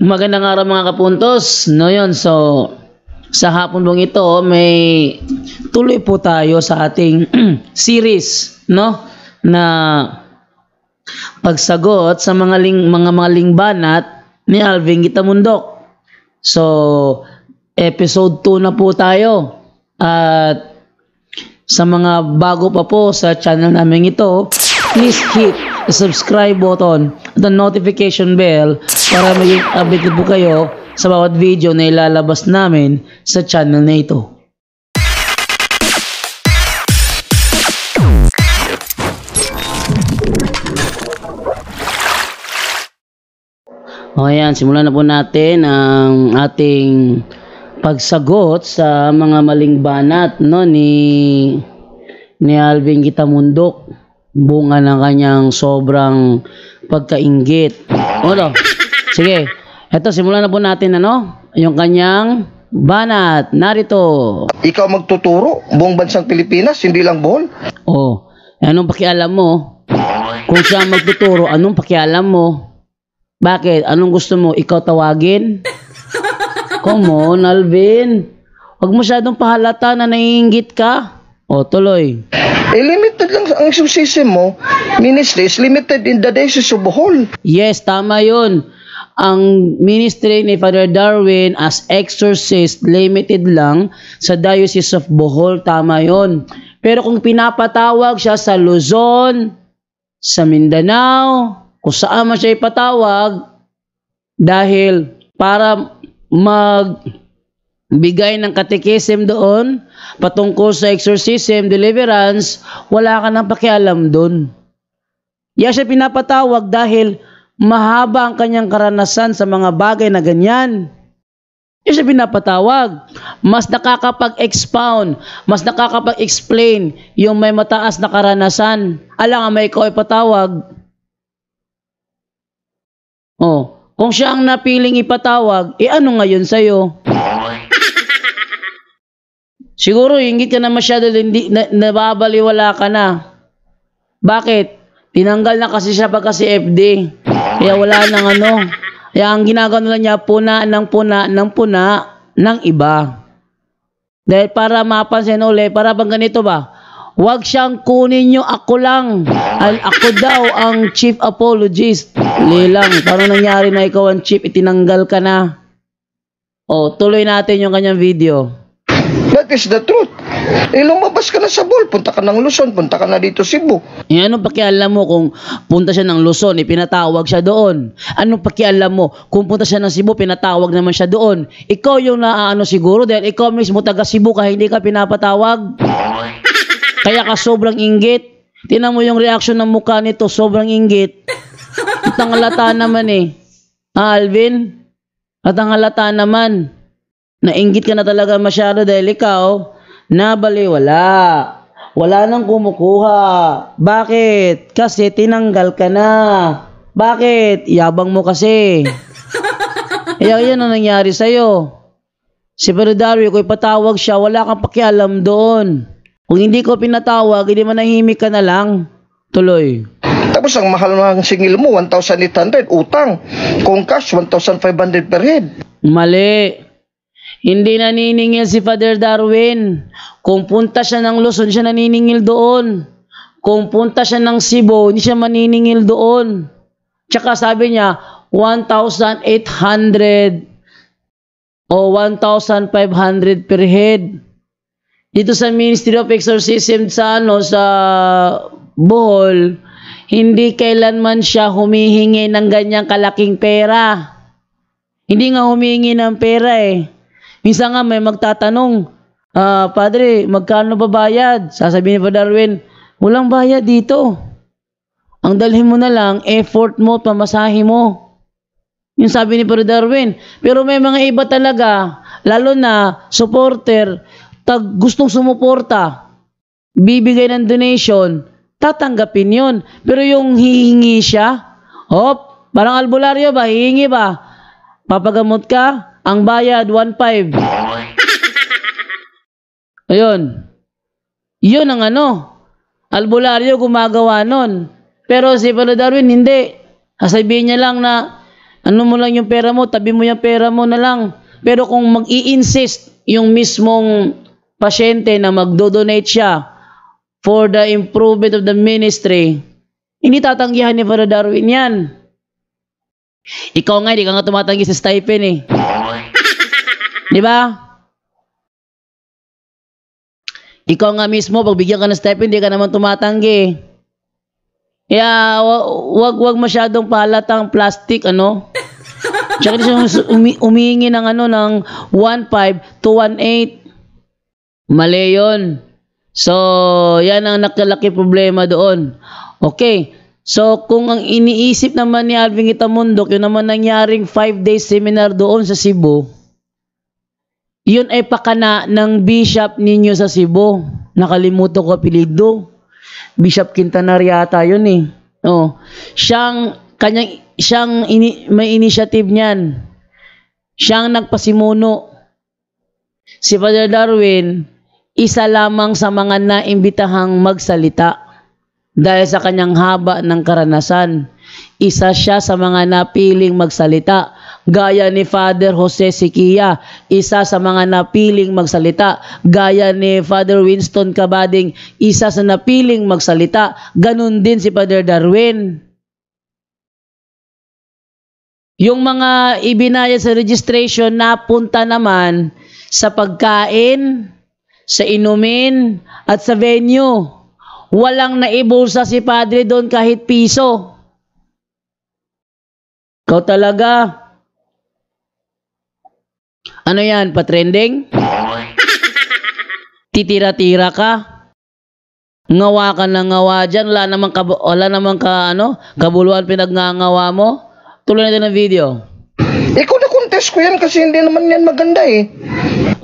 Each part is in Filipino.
Magandang araw mga kapuntos. No yun, so sa hapon pong ito may tuloy po tayo sa ating series no na pagsagot sa mga ling, mga mga lingbanat ni Alvin Gitamundok. So episode 2 na po tayo. At sa mga bago pa po sa channel namin ito, please hit the subscribe button, the notification bell para maging updated po kayo sa bawat video na ilalabas namin sa channel na ito. Okay, yan. Simulan na po natin ang ating pagsagot sa mga maling banat no, ni, ni Alvin Gitamundok. Bunga ng kanyang sobrang pagkaingit. Ano? Sige, Ito, simulan na po natin ano, yung kanyang banat. Narito. Ikaw magtuturo buong bansang Pilipinas, hindi lang Bohol? Oh, eh, anong pakialam mo? Kung siya magtuturo, anong pakialam mo? Bakit? Anong gusto mo? Ikaw tawagin? Come on, Alvin. Huwag masyadong pahalata na naiingit ka. O, oh, tuloy. Eh, limited lang ang success mo. Ministry limited in the days of Bohol. Yes, tama yun ang ministry ni Father Darwin as exorcist limited lang sa Diocese of Bohol. Tama yon. Pero kung pinapatawag siya sa Luzon, sa Mindanao, kung saan man siya ipatawag, dahil para mag bigay ng katekism doon patungkol sa exorcism, deliverance, wala ka nang pakialam doon. Yan siya pinapatawag dahil mahaba ang kanyang karanasan sa mga bagay na ganyan. Yun siya pinapatawag. Mas nakakapag-expound, mas nakakapag-explain yung may mataas na karanasan. Alam nga, may ikaw ay patawag. Oh, kung siya ang napiling ipatawag, eh ano ngayon sa'yo? Siguro, ingit ka na masyado, hindi, na, nababaliwala ka na. Bakit? Tinanggal na kasi siya pagka si FD. Kaya wala nang ano. Kaya ang ginagawa nila niya, puna ng puna ng puna ng iba. Dahil para mapansin ulit, para bang ganito ba? Huwag siyang kunin nyo ako lang. Al ako daw ang chief apologist. Lilang, parang nangyari na ikaw ang chief, itinanggal ka na. O, oh, tuloy natin yung kanyang video. That is the truth. Eh, lumabas ka na sa Bol, punta ka ng Luzon, punta ka na dito Cebu. Eh, ano pakialam mo kung punta siya ng Luzon, eh, pinatawag siya doon? Ano pakialam mo kung punta siya ng Cebu, pinatawag naman siya doon? Ikaw yung naaano siguro dahil ikaw mismo taga Cebu kaya hindi ka pinapatawag? Kaya ka sobrang inggit? Tinan mo yung reaction ng mukha nito, sobrang inggit. Tangalata naman eh. Ah, Alvin? At ang halata naman, nainggit ka na talaga masyado dahil ikaw, na baliwala. Wala nang kumukuha. Bakit? Kasi tinanggal ka na. Bakit? Yabang mo kasi. Kaya yan ang nangyari sa'yo. Si Perudario, ko ipatawag siya, wala kang pakialam doon. Kung hindi ko pinatawag, hindi manahimik ka na lang. Tuloy. Tapos ang mahal ng singil mo, 1,800 utang. Kung cash, 1,500 per head. Mali. Hindi naniningil si Father Darwin. Kung punta siya ng Luzon, siya naniningil doon. Kung punta siya ng Cebu, hindi siya maniningil doon. Tsaka sabi niya, 1,800 o 1,500 per head. Dito sa Ministry of Exorcism sa, ano, sa Bohol, hindi kailanman siya humihingi ng ganyang kalaking pera. Hindi nga humihingi ng pera eh. Minsan nga may magtatanong, ah, Padre, magkano ba bayad? Sasabihin ni Padre Darwin, walang bayad dito. Ang dalhin mo na lang, effort mo, pamasahe mo. Yung sabi ni Padre Darwin. Pero may mga iba talaga, lalo na supporter, tag gustong sumuporta, bibigay ng donation, tatanggapin yon. Pero yung hihingi siya, hop, parang albularyo ba, hihingi ba? Papagamot ka, ang bayad, 1.5. Ayun. Yun ang ano. Albularyo gumagawa nun. Pero si Palo Darwin, hindi. Sasabihin niya lang na ano mo lang yung pera mo, tabi mo yung pera mo na lang. Pero kung mag insist yung mismong pasyente na magdo-donate siya for the improvement of the ministry, hindi tatanggihan ni Father Darwin yan. Ikaw nga, hindi ka nga tumatanggi sa stipend eh. Di ba? Ikaw nga mismo, pagbigyan ka ng stipend, hindi ka naman tumatanggi. Kaya, yeah, wag wag masyadong palatang plastic, ano? Tsaka siya umi, umihingi ng ano, ng 1.5 to 1.8. Mali yun. So, yan ang nakalaki problema doon. Okay. So, kung ang iniisip naman ni Alvin Itamundo, yun naman nangyaring 5 day seminar doon sa Cebu, yun ay pakana ng bishop ninyo sa Cebu. Nakalimutan ko apelido. Bishop Quintanar yata yun eh. Oh, siyang kanyang siyang ini, may initiative niyan. Siyang nagpasimuno. Si Father Darwin, isa lamang sa mga naimbitahang magsalita dahil sa kanyang haba ng karanasan. Isa siya sa mga napiling magsalita gaya ni Father Jose Sikia, isa sa mga napiling magsalita, gaya ni Father Winston Cabading, isa sa napiling magsalita, ganun din si Father Darwin. Yung mga ibinayad sa registration napunta naman sa pagkain, sa inumin, at sa venue. Walang naibulsa si Padre doon kahit piso. Ikaw talaga, ano yan, patrending? Titira-tira ka? Ngawa ka na ngawa dyan. Wala namang, ka, wala namang ka ano, kabuluan pinagngangawa mo. Tuloy natin ang video. Ikaw eh, na contest ko yan kasi hindi naman yan maganda eh.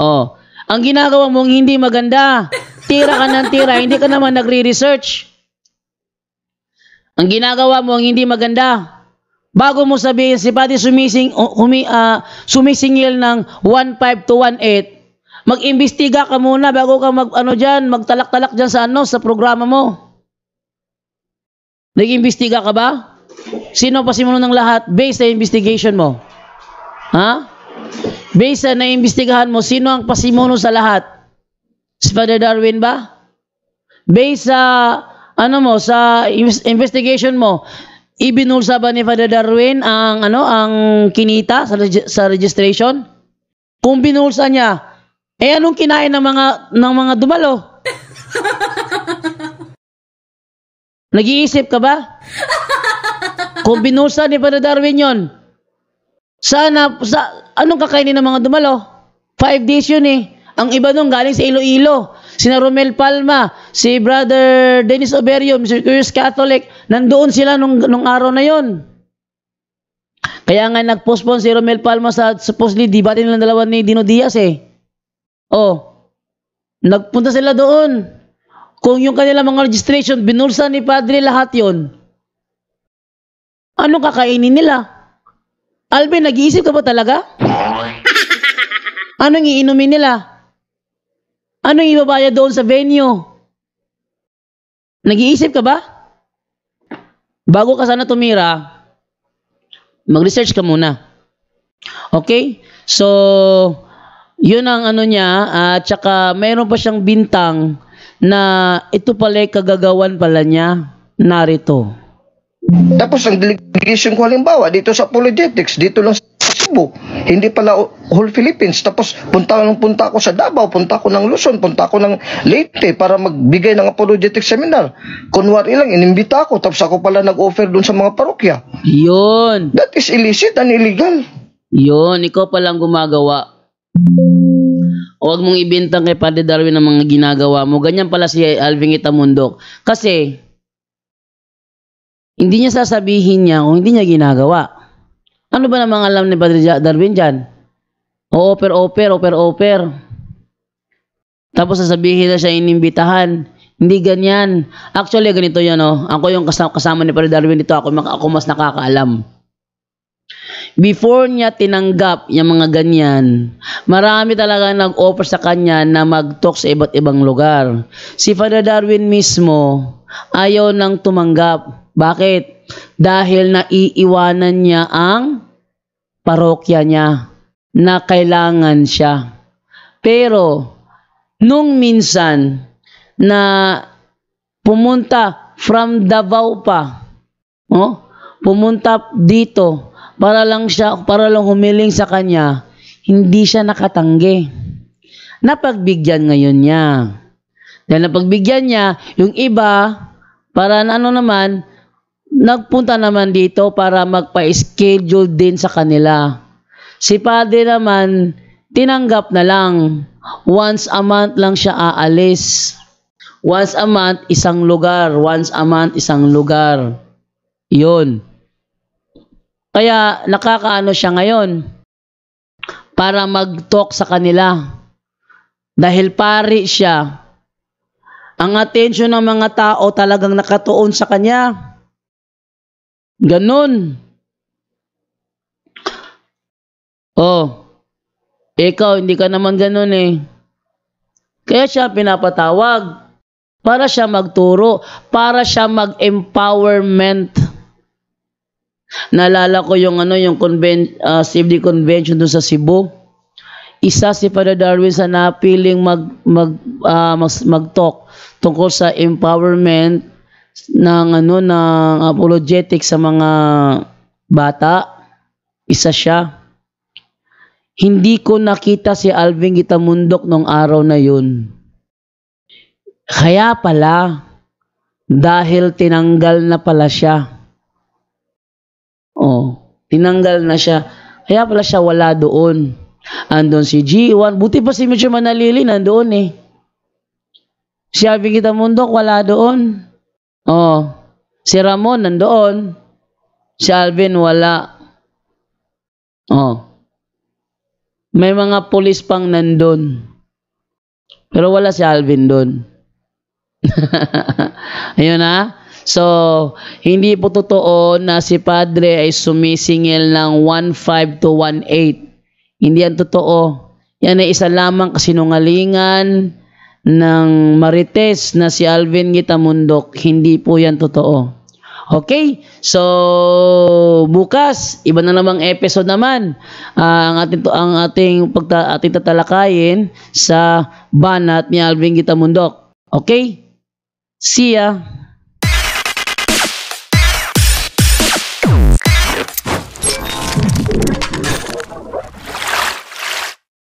Oh, ang ginagawa mong hindi maganda. Tira ka ng tira, hindi ka naman nagre-research. Ang ginagawa mo ang hindi maganda. Bago mo sabihin si Pati sumising, uh, umi, uh, sumisingil ng 1.5 to 1.8, mag-imbestiga ka muna bago ka mag, ano diyan, magtalak-talak diyan sa ano, sa programa mo. Nag-imbestiga ka ba? Sino pa simulan ng lahat based sa investigation mo? Ha? Based sa naimbestigahan mo, sino ang pasimuno sa lahat? Si Father Darwin ba? Based sa, ano mo, sa investigation mo, Ibinulsa ba ni Father Darwin ang ano ang kinita sa, reg sa registration? Kung binulsa niya, eh anong kinain ng mga ng mga dumalo? Nag-iisip ka ba? Kung binulsa ni Father Darwin 'yon. Sana sa anong kakainin ng mga dumalo? Five days 'yun eh. Ang iba nung galing sa Iloilo, si Romel Palma, si Brother Dennis Oberio, Mr. Curious Catholic, nandoon sila nung, nung araw na yon. Kaya nga nag-postpone si Romel Palma sa supposedly debate nilang dalawa ni Dino Diaz eh. Oh, nagpunta sila doon. Kung yung kanila mga registration, binulsa ni Padre lahat yon. Anong kakainin nila? Alvin, nag-iisip ka ba talaga? Anong iinumin nila? Anong ibabaya doon sa venue? Nag-iisip ka ba? Bago ka sana tumira, mag-research ka muna. Okay? So, yun ang ano niya. At uh, saka, mayroon pa siyang bintang na ito pala kagagawan pala niya narito. Tapos ang delegation ko halimbawa dito sa politics, dito lang sa Cebu, hindi pala whole Philippines. Tapos punta lang punta ko sa Davao, punta ko ng Luzon, punta ko ng Leyte para magbigay ng apologetics seminar. Kunwari lang, inimbita ako, tapos ako pala nag-offer dun sa mga parokya. Yun. That is illicit and illegal. Yun, ikaw palang gumagawa. Huwag mong ibintang kay Padre Darwin ang mga ginagawa mo. Ganyan pala si Alvin Itamundok. Kasi, hindi niya sasabihin niya kung hindi niya ginagawa. Ano ba namang alam ni Padre Darwin dyan? Offer, offer, offer, offer. Tapos sasabihin na siya inimbitahan. Hindi ganyan. Actually, ganito yan, no? Oh. Ako yung kasama, kasama ni Padre Darwin dito. Ako, ako mas nakakaalam. Before niya tinanggap yung mga ganyan, marami talaga nag-offer sa kanya na mag-talk sa iba't ibang lugar. Si Father Darwin mismo, ayaw nang tumanggap bakit? Dahil naiiwanan niya ang parokya niya na kailangan siya. Pero, nung minsan na pumunta from Davao pa, oh, pumunta dito para lang siya para lang humiling sa kanya, hindi siya nakatanggi. Napagbigyan ngayon niya. Dahil napagbigyan niya, yung iba, para ano naman, nagpunta naman dito para magpa-schedule din sa kanila. Si Padre naman, tinanggap na lang. Once a month lang siya aalis. Once a month, isang lugar. Once a month, isang lugar. Yun. Kaya nakakaano siya ngayon para mag-talk sa kanila. Dahil pari siya, ang atensyon ng mga tao talagang nakatuon sa kanya. Ganun. Oh, ikaw hindi ka naman ganun eh. Kaya siya pinapatawag para siya magturo, para siya mag-empowerment. Nalala ko yung ano yung conven- uh, ah, safety convention doon sa Cebu. Isa si Father Darwin sa napiling mag mag uh, mag, mag-talk tungkol sa empowerment ng ano ng apologetic sa mga bata. Isa siya. Hindi ko nakita si Alvin Gitamundok nung araw na yun. Kaya pala, dahil tinanggal na pala siya. Oh, tinanggal na siya. Kaya pala siya wala doon. Andon si G1. Buti pa si Mitchell Manalili nandoon eh. Si Alvin Gitamundok wala doon. Oh, si Ramon nandoon. Si Alvin wala. Oh. May mga pulis pang nandoon. Pero wala si Alvin doon. Ayun ha. So, hindi po totoo na si Padre ay sumisingil ng 1.5 to 1.8. Hindi yan totoo. Yan ay isa lamang kasinungalingan ng Marites na si Alvin Gitamundok, hindi po yan totoo. Okay? So, bukas, iba na namang episode naman uh, ang ating, ang ating, pagta, ating tatalakayin sa banat ni Alvin Gitamundok. Okay? See ya!